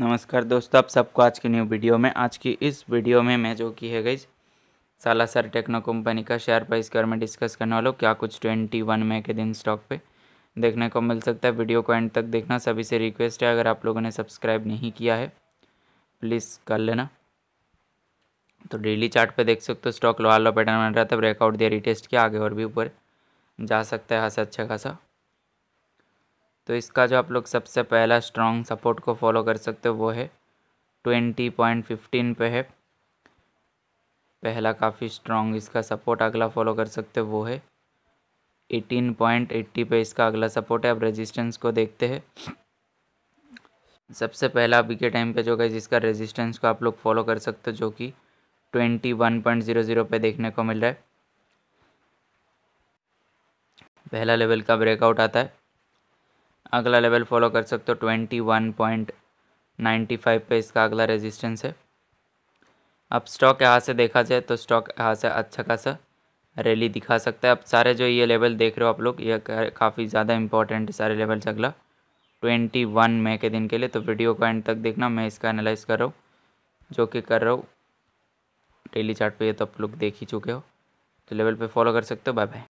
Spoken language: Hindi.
नमस्कार दोस्तों आप सबको आज की न्यू वीडियो में आज की इस वीडियो में मैं जो की है गई सालासर टेक्नो कंपनी का शेयर प्राइस के बारे में डिस्कस करने वाला हूँ क्या कुछ ट्वेंटी वन मई के दिन स्टॉक पे देखने को मिल सकता है वीडियो को एंड तक देखना सभी से रिक्वेस्ट है अगर आप लोगों ने सब्सक्राइब नहीं किया है प्लीज़ कर लेना तो डेली चार्ट पे देख सकते हो स्टॉक लो आलो पैटर्न बन रहा था ब्रेकआउट दिया रिटेस्ट किया आगे और भी ऊपर जा सकता है खासा अच्छा खासा तो इसका जो आप लोग सबसे पहला स्ट्रॉन्ग सपोर्ट को फॉलो कर सकते हो वो है ट्वेंटी पॉइंट फिफ्टीन पे है पहला काफ़ी स्ट्रॉन्ग इसका सपोर्ट अगला फॉलो कर सकते हो वो है एटीन पॉइंट एट्टी पे इसका अगला सपोर्ट है अब रेजिस्टेंस को देखते हैं सबसे पहला अभी के टाइम पे जो गए जिसका रेजिस्टेंस को आप लोग फॉलो कर सकते हो जो कि twenty one point zero zero पर देखने को मिल रहा है पहला लेवल का ब्रेकआउट आता है अगला लेवल फॉलो कर सकते हो twenty one point ninety five पर इसका अगला रेजिस्टेंस है अब स्टॉक यहाँ से देखा जाए तो स्टॉक यहाँ से अच्छा खासा रैली दिखा सकता है अब सारे जो ये लेवल देख रहे हो आप लोग ये काफ़ी ज़्यादा इंपॉर्टेंट है सारे लेवल से अगला ट्वेंटी वन मई के दिन के लिए तो वीडियो को एंड तक देखना मैं इसका एनालाइज कर रहा हूँ जो कि कर रहा हूँ डेली चार्ट पे ये तो आप लोग देख ही चुके हो तो लेवल पे फॉलो कर सकते हो बाय बाय